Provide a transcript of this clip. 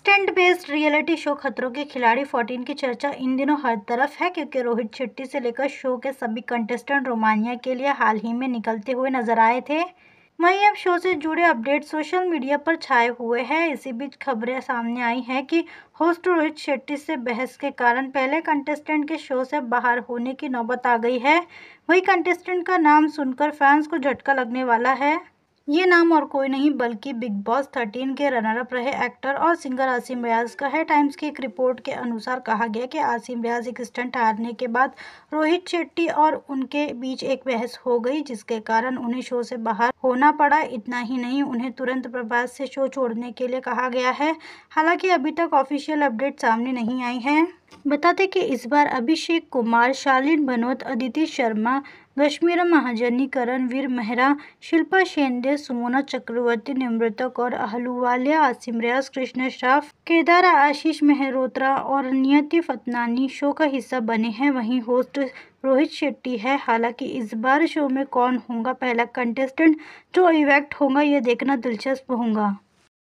stunt based reality show खतरों के खिलाड़ी फोर्टीन की चर्चा इन दिनों हर तरफ है क्योंकि रोहित शेट्टी से लेकर शो के सभी कंटेस्टेंट रोमानिया के लिए हाल ही में निकलते हुए नजर आए थे वहीं अब शो से जुड़े अपडेट सोशल मीडिया पर छाए हुए हैं इसी बीच खबरें सामने आई हैं कि होस्ट रोहित शेट्टी से बहस के कारण पहले कंटेस्टेंट के शो से बाहर होने की नौबत आ गई है वही कंटेस्टेंट का नाम सुनकर फैंस को झटका लगने वाला है ये नाम और कोई नहीं बल्कि बिग बॉस थर्टीन के रनरअप रहे एक्टर और सिंगर आसिम रियाज का है टाइम्स की एक रिपोर्ट के अनुसार कहा गया कि आसिम रियाज एक स्टंट हारने के बाद रोहित शेट्टी और उनके बीच एक बहस हो गई जिसके कारण उन्हें शो से बाहर होना पड़ा इतना ही नहीं उन्हें तुरंत प्रभास से शो छोड़ने के लिए कहा गया है हालांकि अभी तक ऑफिशियल अपडेट सामने नहीं आई है बताते कि इस बार अभिषेक कुमार शालीन भनोत अदिति शर्मा गश्मीरा महाजनी करणवीर मेहरा शिल्पा शेंडे सुमोना चक्रवर्ती निमृतक और अहलुवालिया आसिम रियाज कृष्ण श्राफ केदारा आशीष मेहरोत्रा और नियति फतनानी शो का हिस्सा बने हैं वहीं होस्ट रोहित शेट्टी है हालांकि इस बार शो में कौन होगा पहला कंटेस्टेंट जो इवेक्ट होगा यह देखना दिलचस्प होगा